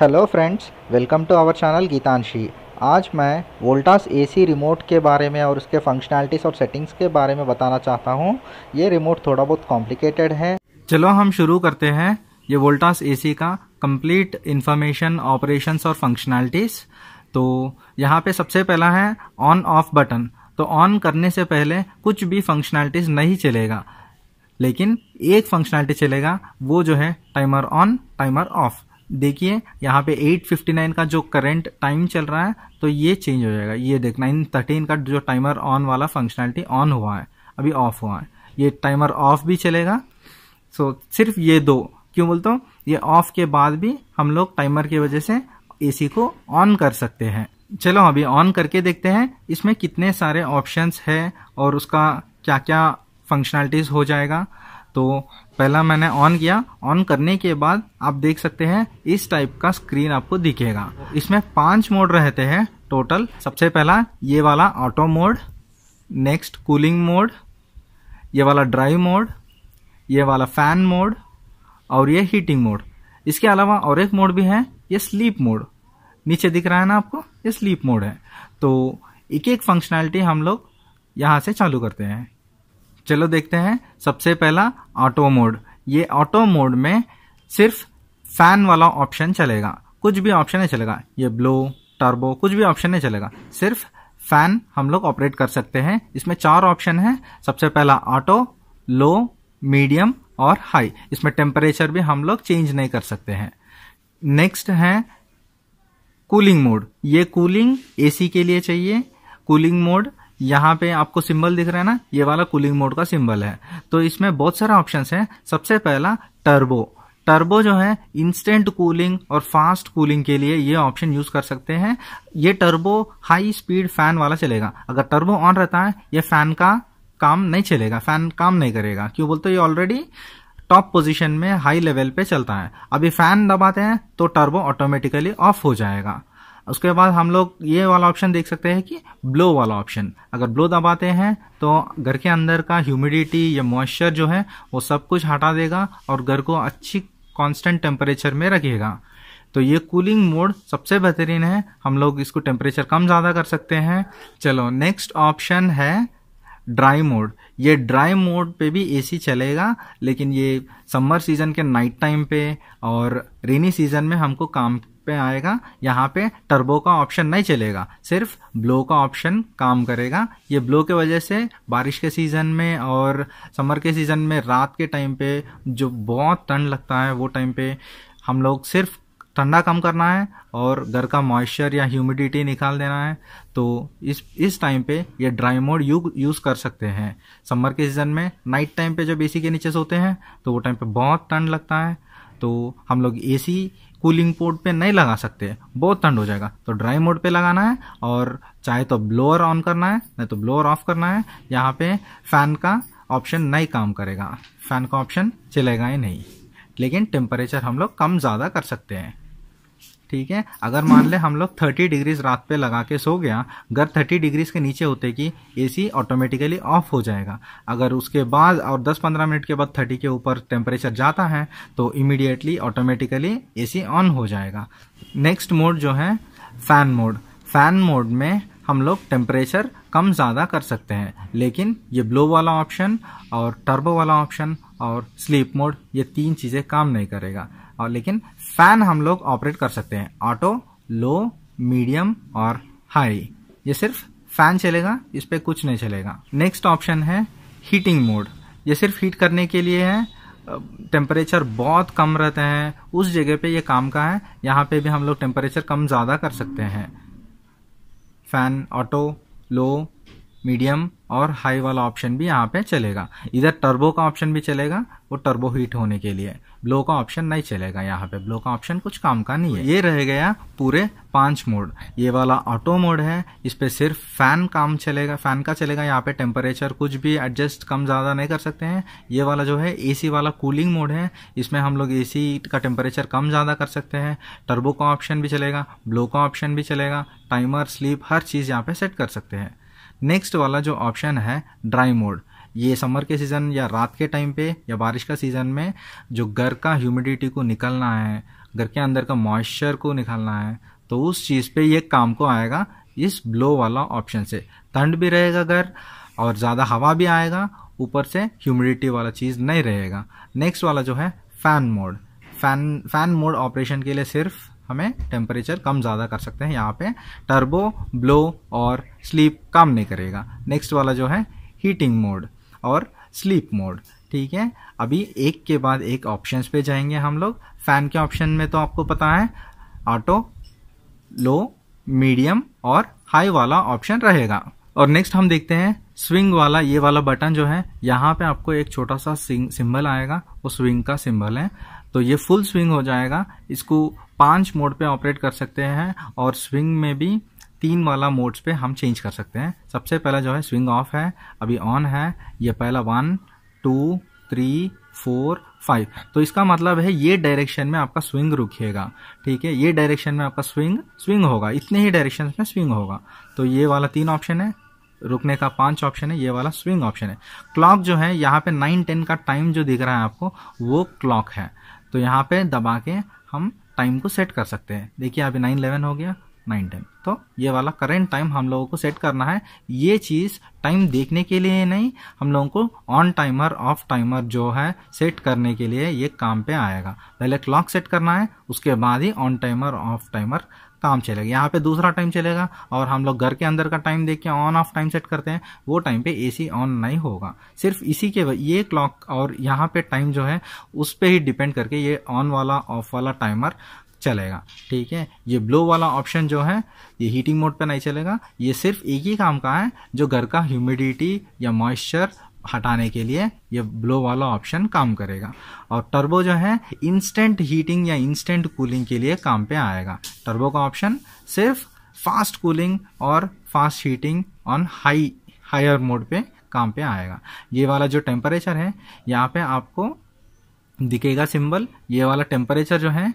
hello friends welcome to our channel Geetanshi आज मैं Voltas AC remote के बारे में और उसके फंक्शनैलिटीज़ और सेटिंग्स के बारे में बताना चाहता हूँ ये रिमोट थोड़ा बहुत कॉम्प्लिकेटेड है चलो हम शुरू करते हैं ये वोल्टास एसी का कंप्लीट इन्फॉर्मेशन ऑपरेशंस और फंक्शनैलिटीज़ तो यहाँ पर सबसे पहला है ऑन ऑफ बटन तो ऑन करने से पहले कुछ भी फंक्शनैलिटीज़ नहीं चलेगा लेकिन एक फंक्शनैलिटी चलेगा वो जो है टाइमर ऑन टाइमर ऑफ़ देखिए यहाँ पे 8:59 का जो करंट टाइम चल रहा है तो ये चेंज हो जाएगा ये देख नाइन थर्टीन का जो टाइमर ऑन वाला फंक्शनैलिटी ऑन हुआ है अभी ऑफ हुआ है ये टाइमर ऑफ भी चलेगा सो so, सिर्फ ये दो क्यों बोलता हूँ ये ऑफ के बाद भी हम लोग टाइमर की वजह से एसी को ऑन कर सकते हैं चलो अभी ऑन करके देखते हैं इसमें कितने सारे ऑप्शंस है और उसका क्या क्या फंक्शनैलिटीज़ हो जाएगा तो पहला मैंने ऑन किया ऑन करने के बाद आप देख सकते हैं इस टाइप का स्क्रीन आपको दिखेगा इसमें पांच मोड रहते हैं टोटल सबसे पहला ये वाला auto mode next cooling mode ये वाला ड्राइव मोड ये वाला फैन मोड और ये हीटिंग मोड इसके अलावा और एक मोड भी है ये स्लीप मोड नीचे दिख रहा है ना आपको ये स्लीप मोड है तो एक एक फंक्शनैलिटी हम लोग यहाँ से चालू करते हैं चलो देखते हैं सबसे पहला ऑटो मोड ये ऑटो मोड में सिर्फ फैन वाला ऑप्शन चलेगा कुछ भी ऑप्शन नहीं चलेगा ये ब्लो टर्बो कुछ भी ऑप्शन नहीं चलेगा सिर्फ फैन हम लोग ऑपरेट कर सकते हैं इसमें चार ऑप्शन है सबसे पहला ऑटो लो मीडियम और हाई इसमें टेम्परेचर भी हम लोग चेंज नहीं कर सकते हैं नेक्स्ट है कूलिंग मोड ये कूलिंग एसी के लिए चाहिए कूलिंग मोड यहाँ पे आपको सिंबल दिख रहा है ना ये वाला कूलिंग मोड का सिंबल है तो इसमें बहुत सारे ऑप्शंस हैं सबसे पहला टर्बो टर्बो जो है इंस्टेंट कूलिंग और फास्ट कूलिंग के लिए ये ऑप्शन यूज कर सकते हैं ये टर्बो हाई स्पीड फैन वाला चलेगा अगर टर्बो ऑन रहता है ये फैन का काम नहीं चलेगा फैन काम नहीं करेगा क्यों बोलते ये ऑलरेडी टॉप पोजीशन में हाई लेवल पे चलता है अभी फैन दबाते हैं तो टर्बो ऑटोमेटिकली ऑफ हो जाएगा उसके बाद हम लोग ये वाला ऑप्शन देख सकते हैं कि ब्लो वाला ऑप्शन अगर ब्लो दबाते हैं तो घर के अंदर का ह्यूमिडिटी या मॉइस्चर जो है वो सब कुछ हटा देगा और घर को अच्छी कांस्टेंट टेम्परेचर में रखेगा तो ये कूलिंग मोड सबसे बेहतरीन है हम लोग इसको टेम्परेचर कम ज़्यादा कर सकते हैं चलो नेक्स्ट ऑप्शन है ड्राई मोड ये ड्राई मोड पे भी एसी चलेगा लेकिन ये समर सीज़न के नाइट टाइम पे और रेनी सीज़न में हमको काम पे आएगा यहाँ पे टर्बो का ऑप्शन नहीं चलेगा सिर्फ ब्लो का ऑप्शन काम करेगा ये ब्लो के वजह से बारिश के सीज़न में और समर के सीज़न में रात के टाइम पे जो बहुत ठंड लगता है वो टाइम पे हम लोग सिर्फ ठंडा कम करना है और घर का मॉइस्चर या ह्यूमिडिटी निकाल देना है तो इस इस टाइम पे ये ड्राई मोड यू यूज़ कर सकते हैं समर के सीज़न में नाइट टाइम पे जब एसी के नीचे सोते हैं तो वो टाइम पे बहुत ठंड लगता है तो हम लोग एसी कूलिंग पोर्ट पे नहीं लगा सकते बहुत ठंड हो जाएगा तो ड्राई मोड पे लगाना है और चाहे तो ब्लोअर ऑन करना है नहीं तो ब्लोअर ऑफ करना है यहाँ पे फ़ैन का ऑप्शन नहीं काम करेगा फ़ैन का ऑप्शन चलेगा ही नहीं लेकिन टेम्परेचर हम लोग कम ज़्यादा कर सकते हैं ठीक है अगर मान ले हम लोग थर्टी डिग्रीज रात पे लगा के सो गया अगर थर्टी डिग्रीज के नीचे होते कि एसी ऑटोमेटिकली ऑफ हो जाएगा अगर उसके बाद और दस पंद्रह मिनट के बाद थर्टी के ऊपर टेम्परेचर जाता है तो इमीडिएटली ऑटोमेटिकली एसी ऑन हो जाएगा नेक्स्ट मोड जो है फैन मोड फैन मोड में हम लोग टेम्परेचर कम ज़्यादा कर सकते हैं लेकिन ये ब्लो वाला ऑप्शन और टर्बो वाला ऑप्शन और स्लीप मोड ये तीन चीज़ें काम नहीं करेगा और लेकिन फैन हम लोग ऑपरेट कर सकते हैं ऑटो लो मीडियम और हाई ये सिर्फ फैन चलेगा इस पर कुछ नहीं चलेगा नेक्स्ट ऑप्शन है हीटिंग मोड ये सिर्फ हीट करने के लिए है टेम्परेचर बहुत कम रहते हैं उस जगह पे ये काम का है यहाँ पे भी हम लोग टेम्परेचर कम ज़्यादा कर सकते हैं फैन ऑटो लो मीडियम और हाई वाला ऑप्शन भी यहाँ पे चलेगा इधर टर्बो का ऑप्शन भी चलेगा वो टर्बो हीट होने के लिए ब्लो का ऑप्शन नहीं चलेगा यहाँ पे ब्लो का ऑप्शन कुछ काम का नहीं है ये रह गया पूरे पांच मोड ये वाला ऑटो मोड है इस पर सिर्फ फैन काम चलेगा फैन का चलेगा यहाँ पे टेम्परेचर कुछ भी एडजस्ट कम ज़्यादा नहीं कर सकते हैं ये वाला जो है एसी वाला कूलिंग मोड है इसमें हम लोग ए का टेम्परेचर कम ज़्यादा कर सकते हैं टर्बो का ऑप्शन भी चलेगा ब्लो का ऑप्शन भी चलेगा टाइमर स्लीप हर चीज़ यहाँ पे सेट कर सकते हैं नेक्स्ट वाला जो ऑप्शन है ड्राई मोड ये समर के सीज़न या रात के टाइम पे या बारिश का सीज़न में जो घर का ह्यूमिडिटी को निकलना है घर के अंदर का मॉइस्चर को निकालना है तो उस चीज़ पे ये काम को आएगा इस ब्लो वाला ऑप्शन से ठंड भी रहेगा घर और ज़्यादा हवा भी आएगा ऊपर से ह्यूमिडिटी वाला चीज़ नहीं रहेगा नेक्स्ट वाला जो है fan mode fan fan mode operation के लिए सिर्फ हमें टेम्परेचर कम ज़्यादा कर सकते हैं यहाँ पे टर्बो ब्लो और स्लीप काम नहीं करेगा नेक्स्ट वाला जो है हीटिंग मोड और स्लीप मोड ठीक है अभी एक के बाद एक ऑप्शंस पे जाएंगे हम लोग फ़ैन के ऑप्शन में तो आपको पता है ऑटो लो मीडियम और हाई वाला ऑप्शन रहेगा और नेक्स्ट हम देखते हैं स्विंग वाला ये वाला बटन जो है यहाँ पे आपको एक छोटा सा सिंबल आएगा वो स्विंग का सिंबल है तो ये फुल स्विंग हो जाएगा इसको पांच मोड पे ऑपरेट कर सकते हैं और स्विंग में भी तीन वाला मोड्स पे हम चेंज कर सकते हैं सबसे पहला जो है स्विंग ऑफ है अभी ऑन है ये पहला one two three four five तो इसका मतलब है ये डायरेक्शन में आपका स्विंग रुकेगा ठीक है ये डायरेक्शन में आपका स्विंग स्विंग होगा इतने ही डायरेक्शन में स्विंग होगा तो ये वाला तीन ऑप्शन है रुकने का पांच ऑप्शन है ये वाला स्विंग ऑप्शन है क्लॉक जो है यहाँ पे नाइन टेन का टाइम जो दिख रहा है आपको वो क्लॉक है तो यहाँ पे दबा के हम टाइम को सेट कर सकते हैं देखिए अभी नाइन इलेवन हो गया नाइन टेन तो ये वाला करेंट टाइम हम लोगों को सेट करना है ये चीज़ टाइम देखने के लिए नहीं हम लोगों को ऑन टाइमर ऑफ टाइमर जो है सेट करने के लिए ये काम पे आएगा पहले क्लॉक सेट करना है उसके बाद ही ऑन टाइमर ऑफ टाइमर काम चलेगा यहाँ पे दूसरा टाइम चलेगा और हम लोग घर के अंदर का टाइम देख के ऑन ऑफ टाइम सेट करते हैं वो टाइम पे एसी ऑन नहीं होगा सिर्फ इसी के ये क्लॉक और यहाँ पे टाइम जो है उस पर ही डिपेंड करके ये ऑन वाला ऑफ वाला टाइमर चलेगा ठीक है ये ब्लो वाला ऑप्शन जो है ये हीटिंग मोड पे नहीं चलेगा ये सिर्फ एक ही काम का है जो घर का ह्यूमिडिटी या मॉइस्चर हटाने के लिए ये ब्लो वाला ऑप्शन काम करेगा और टर्बो जो है इंस्टेंट हीटिंग या इंस्टेंट कूलिंग के लिए काम पे आएगा टर्बो का ऑप्शन सिर्फ फास्ट कूलिंग और fast heating on high higher mode पे काम पे आएगा ये वाला जो टेम्परेचर है यहाँ पे आपको दिखेगा सिंबल ये वाला टेम्परेचर जो है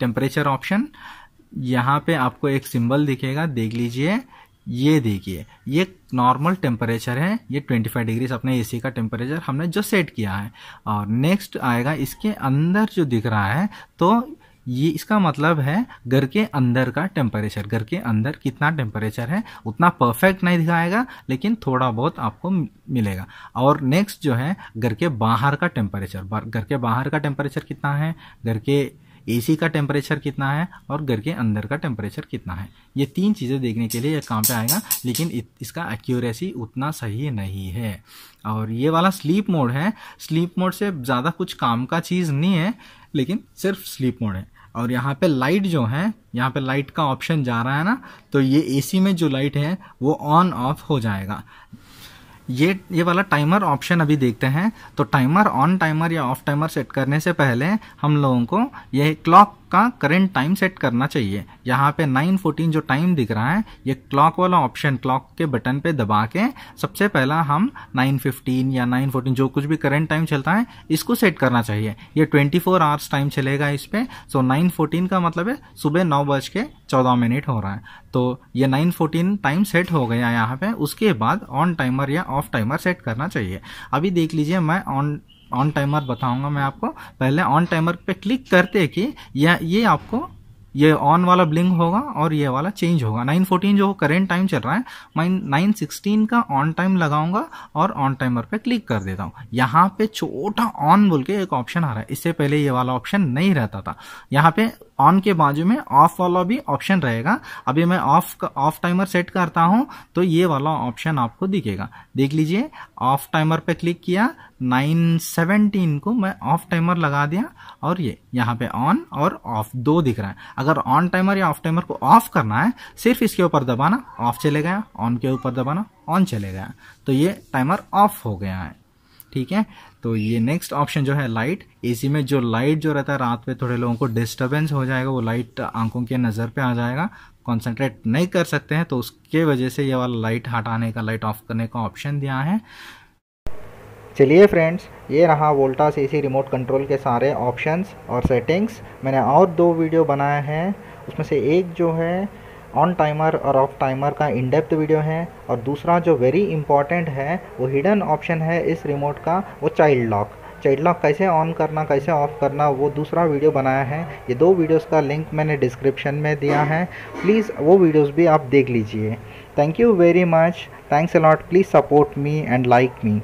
टेम्परेचर ऑप्शन यहाँ पे आपको एक सिंबल दिखेगा देख लीजिए ये देखिए ये नॉर्मल टेम्परेचर है ये 25 डिग्री अपने एसी का टेम्परेचर हमने जो सेट किया है और नेक्स्ट आएगा इसके अंदर जो दिख रहा है तो ये इसका मतलब है घर के अंदर का टेम्परेचर घर के अंदर कितना टेम्परेचर है उतना परफेक्ट नहीं दिखाएगा लेकिन थोड़ा बहुत आपको मिलेगा और नेक्स्ट जो है घर के बाहर का टेम्परेचर घर के बाहर का टेम्परेचर कितना है घर के एसी का टेम्परेचर कितना है और घर के अंदर का टेम्परेचर कितना है ये तीन चीज़ें देखने के लिए यह काम पे आएगा लेकिन इसका एक्यूरेसी उतना सही नहीं है और ये वाला स्लीप मोड है स्लीप मोड से ज़्यादा कुछ काम का चीज़ नहीं है लेकिन सिर्फ स्लीप मोड है और यहाँ पे लाइट जो है यहाँ पे लाइट का ऑप्शन जा रहा है ना तो ये एसी में जो लाइट है वो ऑन ऑफ हो जाएगा ये ये वाला टाइमर ऑप्शन अभी देखते हैं तो टाइमर ऑन टाइमर या ऑफ टाइमर सेट करने से पहले हम लोगों को यह क्लॉक का करेंट टाइम सेट करना चाहिए यहाँ पे 9:14 जो टाइम दिख रहा है ये क्लॉक वाला ऑप्शन क्लॉक के बटन पे दबा के सबसे पहला हम 9:15 या 9:14 जो कुछ भी करेंट टाइम चलता है इसको सेट करना चाहिए ये 24 फोर आवर्स टाइम चलेगा इस पर सो नाइन फोर्टीन का मतलब है सुबह नौ बज के चौदह मिनट हो रहा है तो ये नाइन फोर्टीन टाइम सेट हो गया यहाँ पे उसके बाद ऑन टाइमर या ऑफ टाइमर सेट करना चाहिए अभी देख लीजिए मैं ऑन ऑन टाइमर बताऊंगा मैं आपको पहले ऑन टाइमर पे क्लिक करते कि यह ये आपको ये ऑन वाला ब्लिंग होगा और ये वाला चेंज होगा 914 जो करेंट टाइम चल रहा है मैं 916 का ऑन टाइम लगाऊंगा और ऑन टाइमर पे क्लिक कर देता हूँ यहाँ पे छोटा ऑन बोल के एक ऑप्शन आ रहा है इससे पहले ये वाला ऑप्शन नहीं रहता था यहाँ पे ऑन के बाजू में ऑफ वाला भी ऑप्शन रहेगा अभी मैं ऑफ ऑफ टाइमर सेट करता हूं तो ये वाला ऑप्शन आपको दिखेगा देख लीजिए ऑफ टाइमर पे क्लिक किया 917 को मैं ऑफ टाइमर लगा दिया और ये यहाँ पे ऑन और ऑफ दो दिख रहा है अगर ऑन टाइमर या ऑफ टाइमर को ऑफ करना है सिर्फ इसके ऊपर दबाना ऑफ चले गया ऑन के ऊपर दबाना ऑन चले गया तो ये टाइमर ऑफ हो गया है ठीक है तो ये नेक्स्ट ऑप्शन जो है लाइट एसी में जो लाइट जो रहता है रात में थोड़े लोगों को डिस्टर्बेंस हो जाएगा वो लाइट आंखों के नज़र पे आ जाएगा कंसंट्रेट नहीं कर सकते हैं तो उसके वजह से ये वाला लाइट हटाने का लाइट ऑफ करने का ऑप्शन दिया है चलिए फ्रेंड्स ये रहा वोल्टास सी रिमोट कंट्रोल के सारे ऑप्शन और सेटिंग्स मैंने और दो वीडियो बनाए हैं उसमें से एक जो है ऑन टाइमर और ऑफ टाइमर का इन डेप्थ वीडियो है और दूसरा जो वेरी इंपॉर्टेंट है वो हिडन ऑप्शन है इस रिमोट का वो चाइल्ड लॉक चाइल्ड लॉक कैसे ऑन करना कैसे ऑफ करना वो दूसरा वीडियो बनाया है ये दो वीडियोस का लिंक मैंने डिस्क्रिप्शन में दिया है प्लीज़ वो वीडियोस भी आप देख लीजिए thank you very much thanks a lot please support me and like me